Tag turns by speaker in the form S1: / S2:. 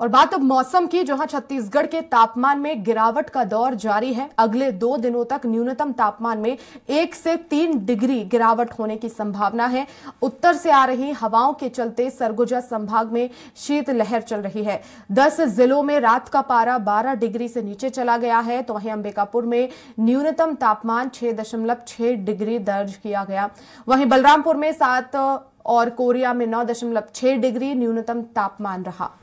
S1: और बात अब मौसम की जहां छत्तीसगढ़ के तापमान में गिरावट का दौर जारी है अगले दो दिनों तक न्यूनतम तापमान में एक से तीन डिग्री गिरावट होने की संभावना है उत्तर से आ रही हवाओं के चलते सरगुजा संभाग में शीतलहर चल रही है दस जिलों में रात का पारा बारह डिग्री से नीचे चला गया है तो वहीं अंबिकापुर में न्यूनतम तापमान छह डिग्री दर्ज किया गया वहीं बलरामपुर में सात और कोरिया में नौ दशमलव छह डिग्री न्यूनतम तापमान रहा